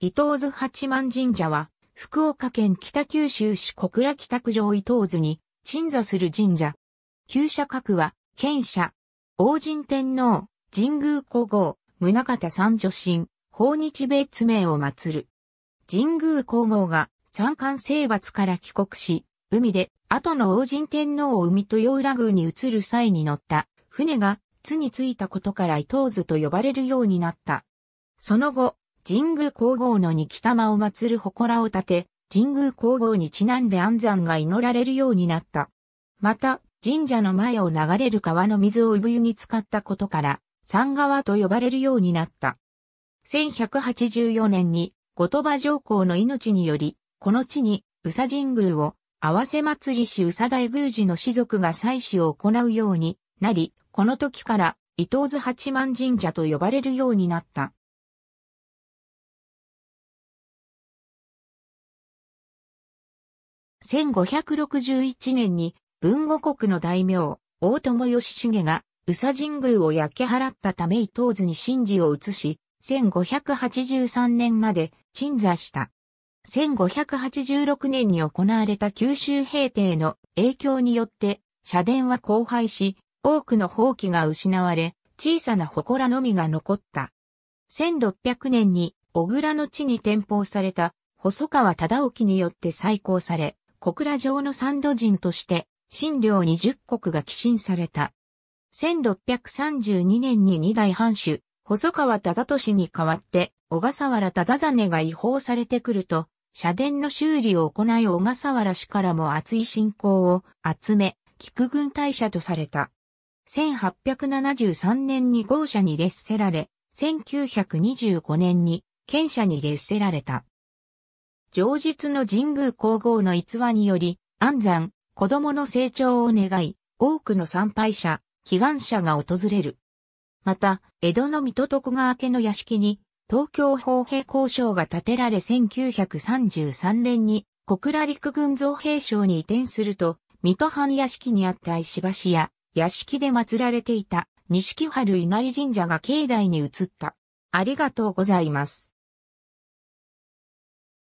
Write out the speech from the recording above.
伊東津八幡神社は、福岡県北九州市小倉北区上伊東津に鎮座する神社。旧社格は、県社、王神天皇、神宮皇后、宗方三女神、法日米名を祀る。神宮皇后が三冠征伐から帰国し、海で後の王神天皇を海豊浦宮に移る際に乗った船が津に着いたことから伊東津と呼ばれるようになった。その後、神宮皇后の日北間を祀る祠を建て、神宮皇后にちなんで安産が祈られるようになった。また、神社の前を流れる川の水を産湯に使ったことから、三川と呼ばれるようになった。1184年に、後鳥羽上皇の命により、この地に、宇佐神宮を、合わせ祭りし宇佐大宮寺の士族が祭祀を行うようになり、この時から、伊東津八幡神社と呼ばれるようになった。1561年に文後国の大名、大友義重が宇佐神宮を焼き払ったため伊東図に神事を移し、1583年まで鎮座した。1586年に行われた九州平定の影響によって社殿は荒廃し、多くの宝器が失われ、小さな祠のみが残った。1600年に小倉の地に転封された細川忠興によって再興され、小倉城の三度人として、新領20国が寄進された。1632年に二代藩主、細川忠俊に代わって、小笠原忠真が違法されてくると、社殿の修理を行い小笠原氏からも厚い信仰を集め、菊軍大社とされた。1873年に豪社に列せられ、1925年に県社に列せられた。上述の神宮皇后の逸話により、安産、子供の成長を願い、多くの参拝者、祈願者が訪れる。また、江戸の水戸徳川家の屋敷に、東京砲兵交渉が建てられ1933年に小倉陸軍造兵省に移転すると、水戸藩屋敷にあった石橋や屋敷で祀られていた西木春稲荷神社が境内に移った。ありがとうございます。